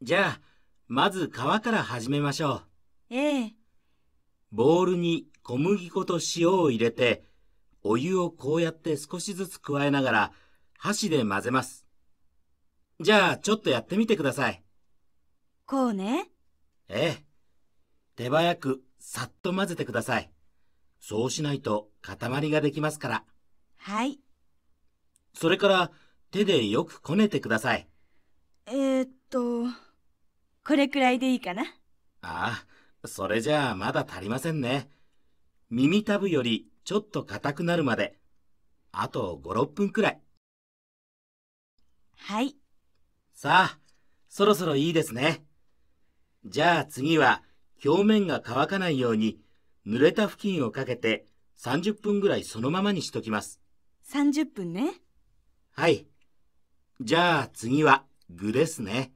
じゃあ、まず皮から始めましょう。ええ。ボウルに小麦粉と塩を入れて、お湯をこうやって少しずつ加えながら、箸で混ぜます。じゃあ、ちょっとやってみてください。こうね。ええ。手早く、さっと混ぜてください。そうしないと、塊ができますから。はい。それから、手でよくこねてください。えー、っと。これくらいでいいかなああそれじゃあまだ足りませんね耳たぶよりちょっと硬くなるまであと56分くらいはいさあそろそろいいですねじゃあ次は表面が乾かないように濡れた布巾をかけて30分ぐらいそのままにしときます30分ねはいじゃあ次は具ですね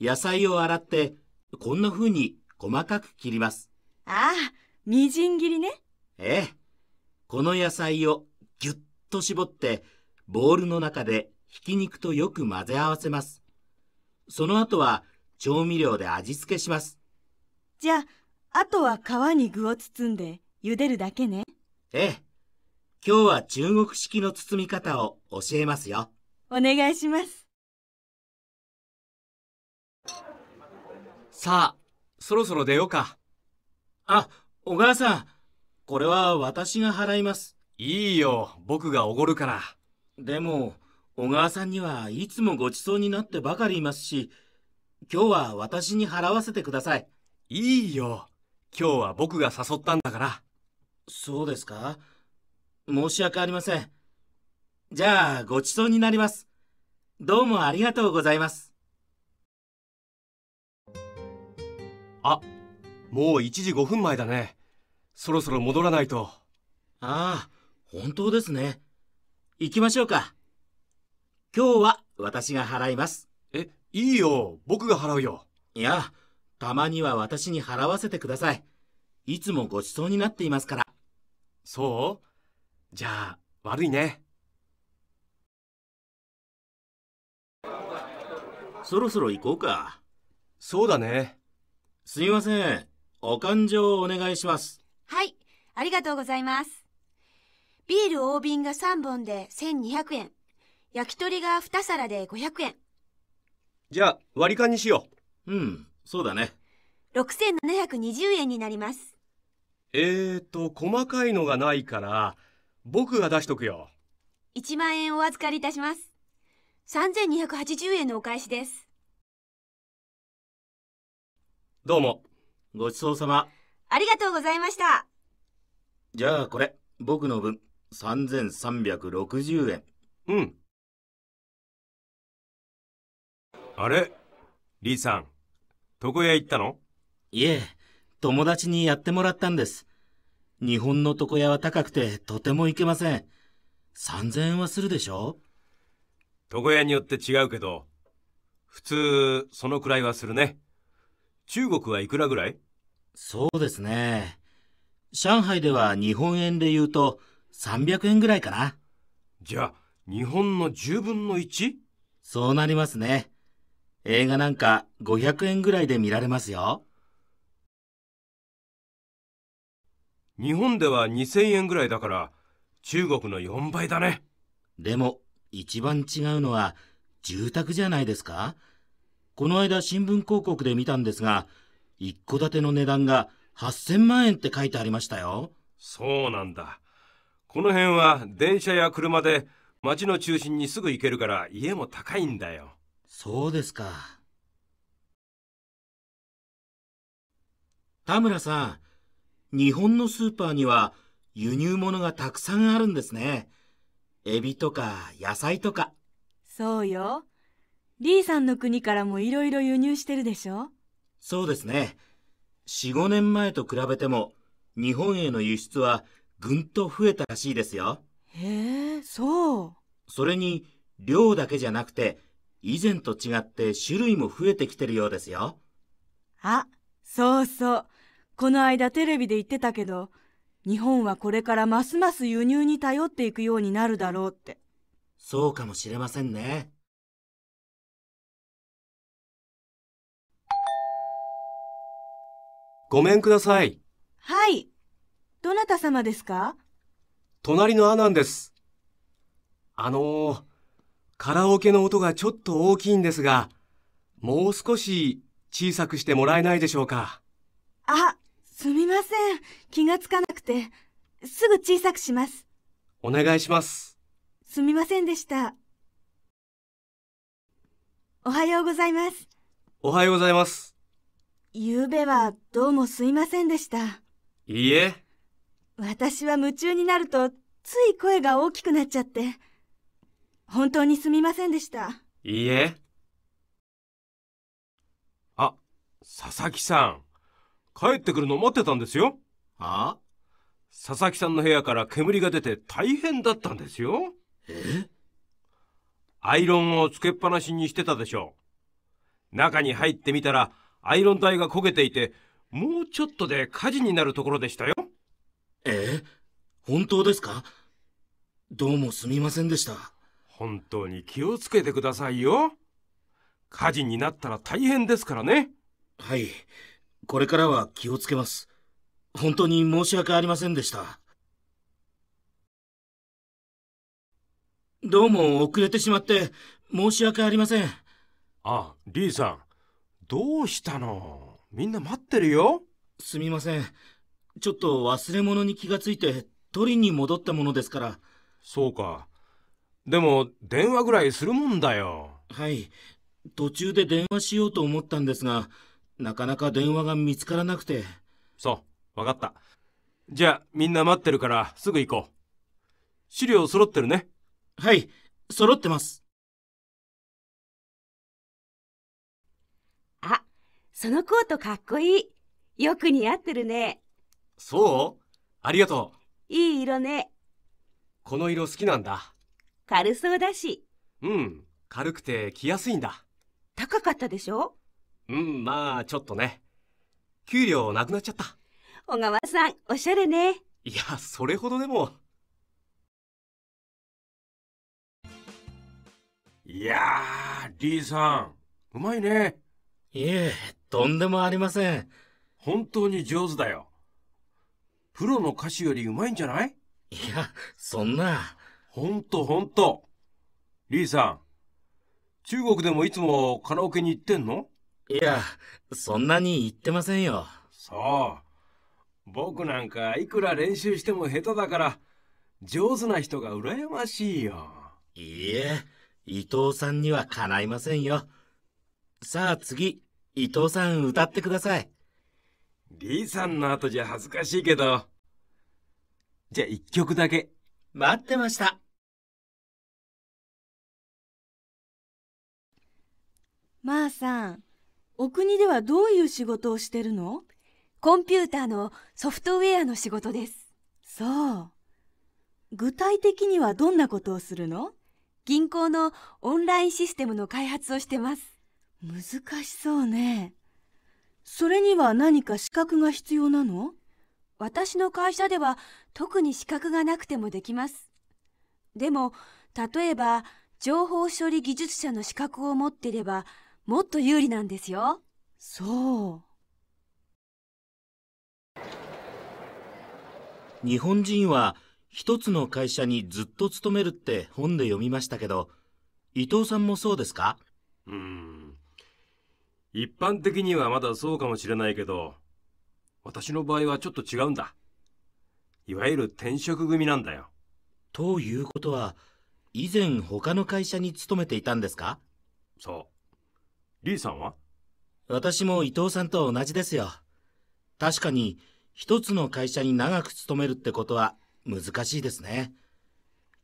野菜を洗って、こんな風に細かく切ります。ああ、みじん切りね。ええ。この野菜をぎゅっと絞って、ボウルの中でひき肉とよく混ぜ合わせます。その後は調味料で味付けします。じゃあ、あとは皮に具を包んで茹でるだけね。ええ。今日は中国式の包み方を教えますよ。お願いします。さあ、そろそろ出ようか。あ、小川さん。これは私が払います。いいよ、僕がおごるから。でも、小川さんにはいつもごちそうになってばかりいますし、今日は私に払わせてください。いいよ。今日は僕が誘ったんだから。そうですか申し訳ありません。じゃあ、ごちそうになります。どうもありがとうございます。あもう1時5分前だねそろそろ戻らないとああ本当ですね行きましょうか今日は私が払いますえいいよ僕が払うよいやたまには私に払わせてくださいいつもごちそうになっていますからそうじゃあ悪いねそろそろ行こうかそうだねすみません。お勘定をお願いします。はい。ありがとうございます。ビール大瓶が3本で1200円。焼き鳥が2皿で500円。じゃあ、割り勘にしよう。うん、そうだね。6720円になります。えーと、細かいのがないから、僕が出しとくよ。1万円お預かりいたします。3280円のお返しです。どうもごちそうさまありがとうございましたじゃあこれ僕の分3360円うんあれリーさん床屋行ったのいえ友達にやってもらったんです日本の床屋は高くてとても行けません3000円はするでしょ床屋によって違うけど普通そのくらいはするね中国はいくらぐらいそうですね。上海では日本円で言うと300円ぐらいかな。じゃあ、日本の10分の 1? そうなりますね。映画なんか500円ぐらいで見られますよ。日本では2000円ぐらいだから中国の4倍だね。でも一番違うのは住宅じゃないですかこの間新聞広告で見たんですが、一戸建ての値段が8000万円って書いてありましたよ。そうなんだ。この辺は電車や車で街の中心にすぐ行けるから家も高いんだよ。そうですか。田村さん、日本のスーパーには輸入物がたくさんあるんですね。エビとか野菜とか。そうよ。リーさんの国からもいろいろ輸入してるでしょそうですね。4、5年前と比べても、日本への輸出はぐんと増えたらしいですよ。へえ、そう。それに、量だけじゃなくて、以前と違って種類も増えてきてるようですよ。あ、そうそう。この間テレビで言ってたけど、日本はこれからますます輸入に頼っていくようになるだろうって。そうかもしれませんね。ごめんください。はい。どなた様ですか隣のアナンです。あのー、カラオケの音がちょっと大きいんですが、もう少し小さくしてもらえないでしょうか。あ、すみません。気がつかなくて。すぐ小さくします。お願いします。すみませんでした。おはようございます。おはようございます。昨夜はどうもすいませんでした。いいえ。私は夢中になると、つい声が大きくなっちゃって。本当にすみませんでした。いいえ。あ、佐々木さん。帰ってくるの待ってたんですよ。あ佐々木さんの部屋から煙が出て大変だったんですよ。えアイロンをつけっぱなしにしてたでしょう。中に入ってみたら、アイロン台が焦げていて、もうちょっとで火事になるところでしたよ。ええ本当ですかどうもすみませんでした。本当に気をつけてくださいよ。火事になったら大変ですからね。はい。これからは気をつけます。本当に申し訳ありませんでした。どうも遅れてしまって申し訳ありません。あ、リーさん。どうしたのみんな待ってるよすみませんちょっと忘れ物に気がついて取りに戻ったものですからそうかでも電話ぐらいするもんだよはい途中で電話しようと思ったんですがなかなか電話が見つからなくてそうわかったじゃあみんな待ってるからすぐ行こう資料揃ってるねはい揃ってますそのコートかっこいい。よく似合ってるね。そうありがとう。いい色ね。この色好きなんだ。軽そうだし。うん、軽くて着やすいんだ。高かったでしょうん、まあちょっとね。給料なくなっちゃった。小川さん、おしゃれね。いや、それほどでも。いやー、D さん、うまいね。いえ、とんでもありません。本当に上手だよ。プロの歌手よりうまいんじゃないいや、そんな。ほんとほんと。リーさん、中国でもいつもカラオケに行ってんのいや、そんなに行ってませんよ。そう。僕なんかいくら練習しても下手だから、上手な人が羨ましいよ。いいえ、伊藤さんにはかないませんよ。さあ次、伊藤さん歌ってください。リーさんの後じゃ恥ずかしいけど。じゃあ一曲だけ。待ってました。まあさん、お国ではどういう仕事をしてるのコンピューターのソフトウェアの仕事です。そう。具体的にはどんなことをするの銀行のオンラインシステムの開発をしてます。難しそうね。それには何か資格が必要なの私の会社では特に資格がなくてもできます。でも、例えば、情報処理技術者の資格を持っていれば、もっと有利なんですよ。そう。日本人は一つの会社にずっと勤めるって本で読みましたけど、伊藤さんもそうですかうん。一般的にはまだそうかもしれないけど、私の場合はちょっと違うんだ。いわゆる転職組なんだよ。ということは、以前他の会社に勤めていたんですかそう。リーさんは私も伊藤さんと同じですよ。確かに、一つの会社に長く勤めるってことは難しいですね。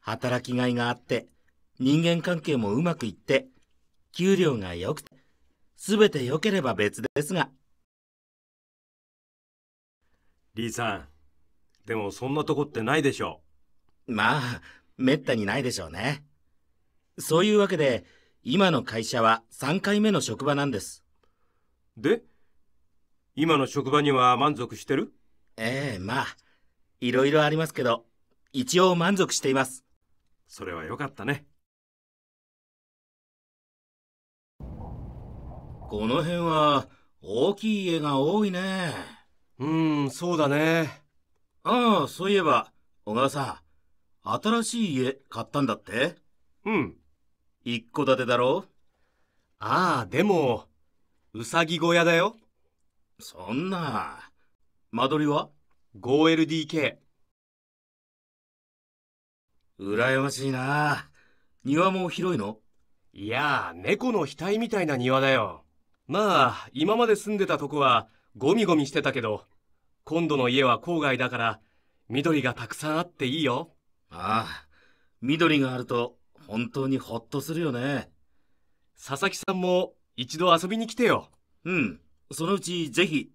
働きがいがあって、人間関係もうまくいって、給料が良くて、すべて良ければ別ですが。リーさん、でもそんなとこってないでしょう。まあ、めったにないでしょうね。そういうわけで、今の会社は3回目の職場なんです。で今の職場には満足してるええまあ、いろいろありますけど、一応満足しています。それは良かったね。この辺は大きい家が多いね。うん、そうだね。ああ、そういえば、小川さん、新しい家買ったんだってうん。一戸建てだろああ、でも、うさぎ小屋だよ。そんな。間取りは ?5LDK。羨ましいな。庭も広いのいや猫の額みたいな庭だよ。まあ、今まで住んでたとこはゴミゴミしてたけど、今度の家は郊外だから、緑がたくさんあっていいよ。ああ、緑があると本当にホッとするよね。佐々木さんも一度遊びに来てよ。うん、そのうちぜひ。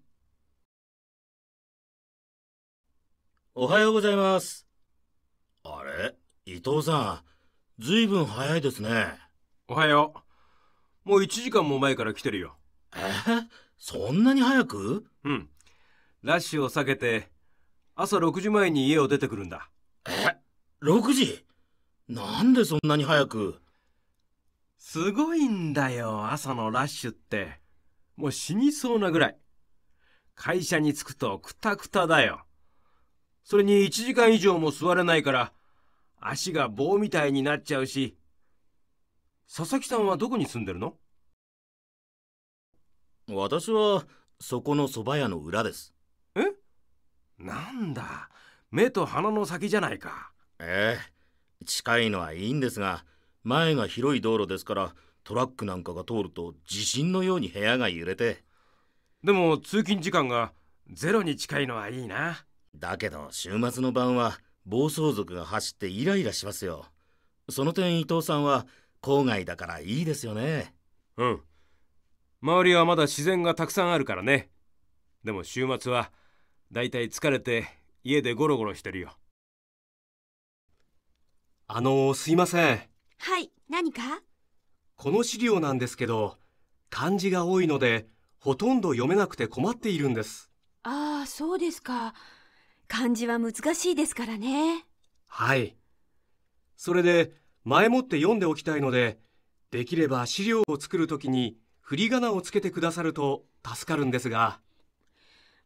おはようございます。あれ伊藤さん、ずいぶん早いですね。おはよう。もう1時間も前から来てるよ。えそんなに早くうんラッシュを避けて朝6時前に家を出てくるんだえ6時なんでそんなに早くすごいんだよ朝のラッシュってもう死にそうなぐらい会社に着くとクタクタだよそれに1時間以上も座れないから足が棒みたいになっちゃうし佐々木さんはどこに住んでるの私はそこの蕎麦屋の裏ですえなんだ目と鼻の先じゃないかええ近いのはいいんですが前が広い道路ですからトラックなんかが通ると地震のように部屋が揺れてでも通勤時間がゼロに近いのはいいなだけど週末の晩は暴走族が走ってイライラしますよその点伊藤さんは郊外だからいいですよねうん周りはまだ自然がたくさんあるからねでも週末はだいたい疲れて家でゴロゴロしてるよあのすいませんはい何かこの資料なんですけど漢字が多いのでほとんど読めなくて困っているんですああそうですか漢字は難しいですからねはいそれで前もって読んでおきたいのでできれば資料を作るときに「振り仮名をつけてくださると助かるんですが。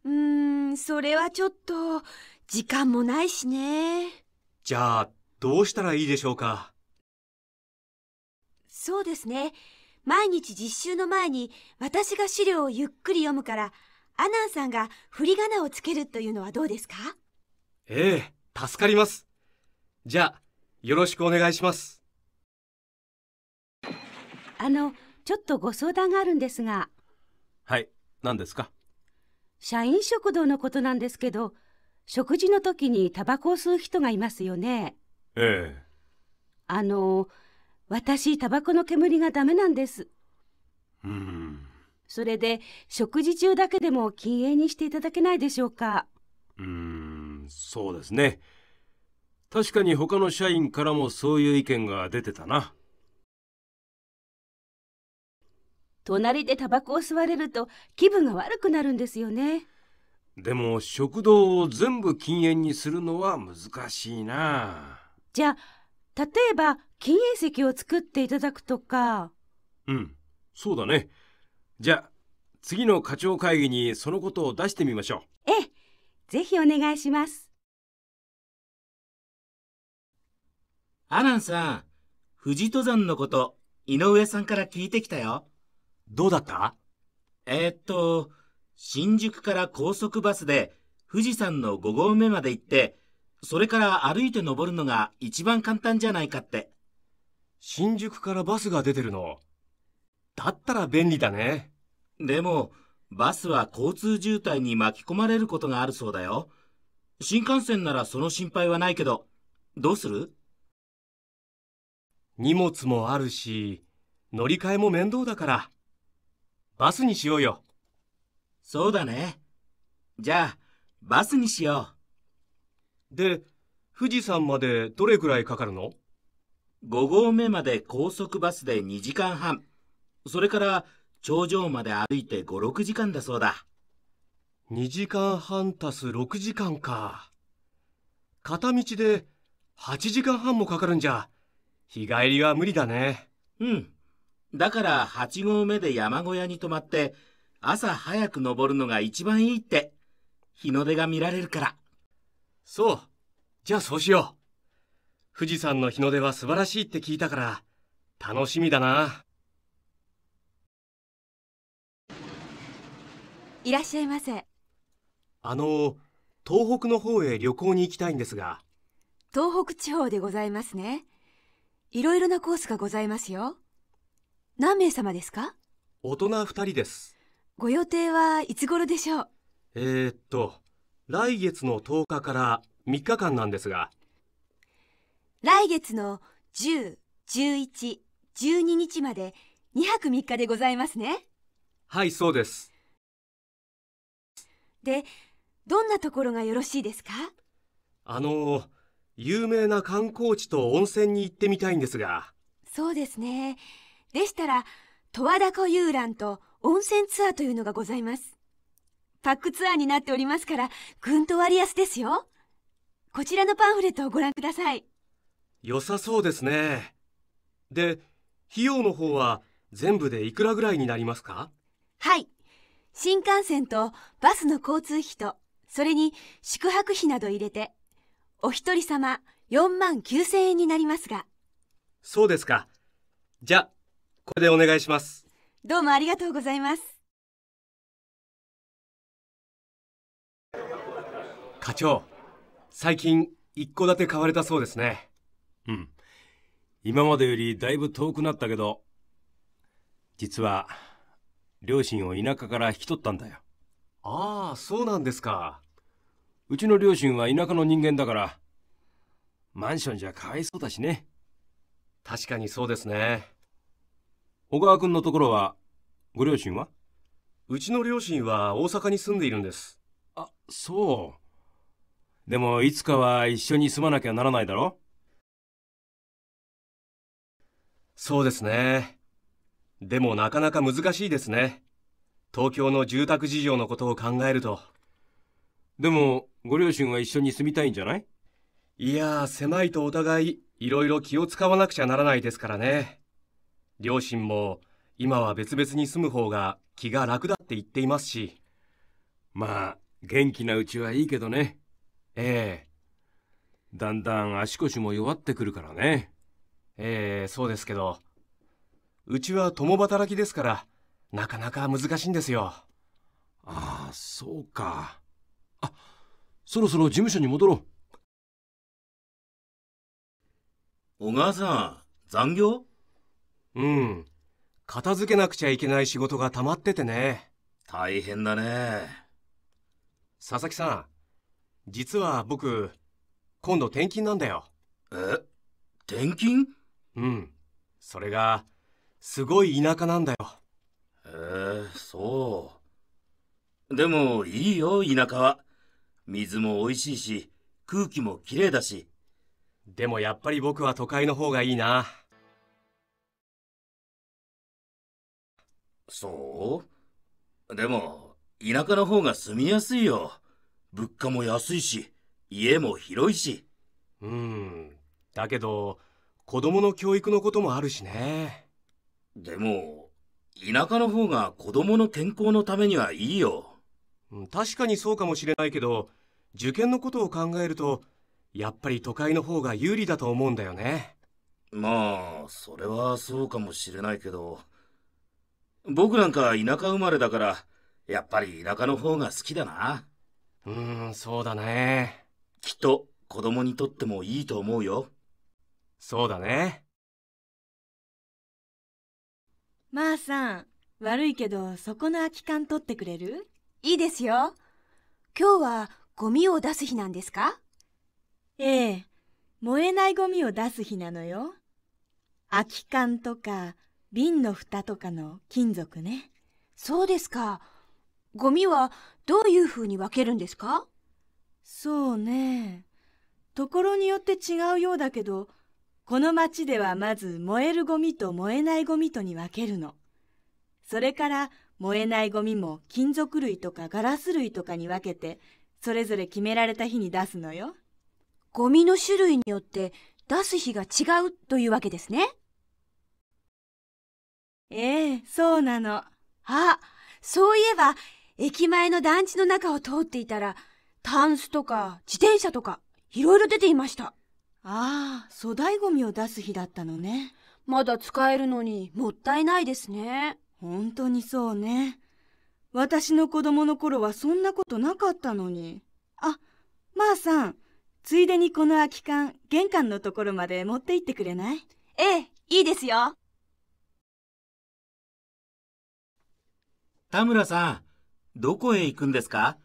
うーん、それはちょっと、時間もないしね。じゃあ、どうしたらいいでしょうか。そうですね。毎日実習の前に私が資料をゆっくり読むからアナンさんが振り仮名をつけるというのはどうですかええ助かりますじゃあよろしくお願いしますあのちょっとご相談があるんですがはい何ですか社員食堂のことなんですけど食事の時にタバコを吸う人がいますよねええあの私タバコの煙がダメなんですうんそれで食事中だけでも禁煙にしていただけないでしょうかうーんそうですね確かに他の社員からもそういう意見が出てたな隣でタバコを吸われると気分が悪くなるんですよねでも食堂を全部禁煙にするのは難しいなじゃあ例えば禁煙席を作っていただくとかうんそうだねじゃあ次の課長会議にそのことを出してみましょうええぜひお願いしますアランさん富士登山のこと井上さんから聞いてきたよ。どうだったえー、っと、新宿から高速バスで富士山の5合目まで行って、それから歩いて登るのが一番簡単じゃないかって。新宿からバスが出てるの。だったら便利だね。でも、バスは交通渋滞に巻き込まれることがあるそうだよ。新幹線ならその心配はないけど、どうする荷物もあるし、乗り換えも面倒だから、バスにしようよ。そうだね。じゃあ、バスにしよう。で、富士山までどれくらいかかるの ?5 合目まで高速バスで2時間半。それから頂上まで歩いて5、6時間だそうだ。2時間半足す6時間か。片道で8時間半もかかるんじゃ、日帰りは無理だね。うん。だから8合目で山小屋に泊まって、朝早く登るのが一番いいって。日の出が見られるから。そう。じゃあそうしよう。富士山の日の出は素晴らしいって聞いたから、楽しみだな。いらっしゃいませ。あの、東北の方へ旅行に行きたいんですが。東北地方でございますね。いろいろなコースがございますよ。何名様ですか大人二人ですご予定はいつ頃でしょうえー、っと来月の10日から3日間なんですが来月の10、11、12日まで2泊3日でございますねはいそうですでどんなところがよろしいですかあの有名な観光地と温泉に行ってみたいんですがそうですねでしたら、十和田湖遊覧と温泉ツアーというのがございます。パックツアーになっておりますから、ぐんと割安ですよ。こちらのパンフレットをご覧ください。良さそうですね。で、費用の方は全部でいくらぐらいになりますかはい。新幹線とバスの交通費と、それに宿泊費など入れて、お一人様4万9 0円になりますが。そうですか。じゃこれでお願いしますどうもありがとうございます課長最近一戸建て買われたそうですねうん今までよりだいぶ遠くなったけど実は両親を田舎から引き取ったんだよああそうなんですかうちの両親は田舎の人間だからマンションじゃかわいそうだしね確かにそうですね小川君のところは、ご両親はうちの両親は大阪に住んでいるんです。あ、そう。でも、いつかは一緒に住まなきゃならないだろそうですね。でもなかなか難しいですね。東京の住宅事情のことを考えると。でも、ご両親は一緒に住みたいんじゃないいや狭いとお互い、いろいろ気を使わなくちゃならないですからね。両親も今は別々に住む方が気が楽だって言っていますしまあ元気なうちはいいけどねええだんだん足腰も弱ってくるからねええそうですけどうちは共働きですからなかなか難しいんですよああそうかあそろそろ事務所に戻ろう小川さん残業うん。片付けなくちゃいけない仕事が溜まっててね。大変だね。佐々木さん、実は僕、今度転勤なんだよ。え転勤うん。それが、すごい田舎なんだよ。へえー、そう。でも、いいよ、田舎は。水も美味しいし、空気もきれいだし。でもやっぱり僕は都会の方がいいな。そうでも、田舎の方が住みやすいよ。物価も安いし、家も広いし。うん。だけど、子供の教育のこともあるしね。でも、田舎の方が子供の健康のためにはいいよ。確かにそうかもしれないけど、受験のことを考えると、やっぱり都会の方が有利だと思うんだよね。まあ、それはそうかもしれないけど。僕なんか田舎生まれだから、やっぱり田舎の方が好きだな。うーん、そうだね。きっと子供にとってもいいと思うよ。そうだね。まあさん、悪いけどそこの空き缶取ってくれるいいですよ。今日はゴミを出す日なんですかええ、燃えないゴミを出す日なのよ。空き缶とか瓶の蓋とかの金属ね。そうですか。ゴミはどういうふうに分けるんですかそうね。ところによって違うようだけど、この町ではまず燃えるゴミと燃えないゴミとに分けるの。それから燃えないゴミも金属類とかガラス類とかに分けて、それぞれ決められた日に出すのよ。ゴミの種類によって出す日が違うというわけですね。ええ、そうなの。あ、そういえば、駅前の団地の中を通っていたら、タンスとか自転車とか、いろいろ出ていました。ああ、粗大ゴミを出す日だったのね。まだ使えるのにもったいないですね。本当にそうね。私の子供の頃はそんなことなかったのに。あ、まあさん、ついでにこの空き缶、玄関のところまで持って行ってくれないええ、いいですよ。田村さん、どこへ行くんですか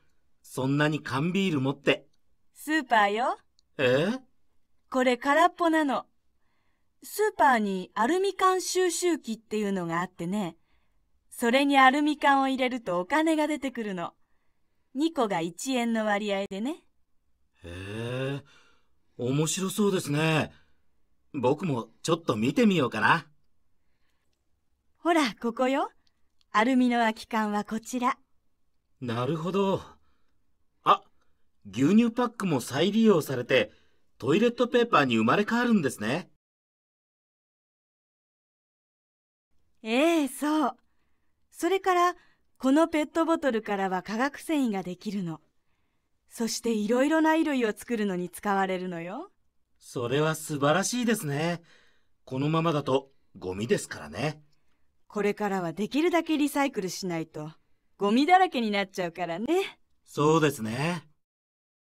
そんなに缶ビール持って。スーパーよ。えこれ空っぽなの。スーパーにアルミ缶収集機っていうのがあってね。それにアルミ缶を入れるとお金が出てくるの。2個が1円の割合でね。へえ、面白そうですね。僕もちょっと見てみようかな。ほら、ここよ。アルミの空き缶はこちら。なるほど。あ、牛乳パックも再利用されて、トイレットペーパーに生まれ変わるんですね。ええそう。それから、このペットボトルからは化学繊維ができるの。そしていろいろな衣類を作るのに使われるのよ。それは素晴らしいですね。このままだとゴミですからね。これからはできるだけリサイクルしないと、ゴミだらけになっちゃうからね。そうですね。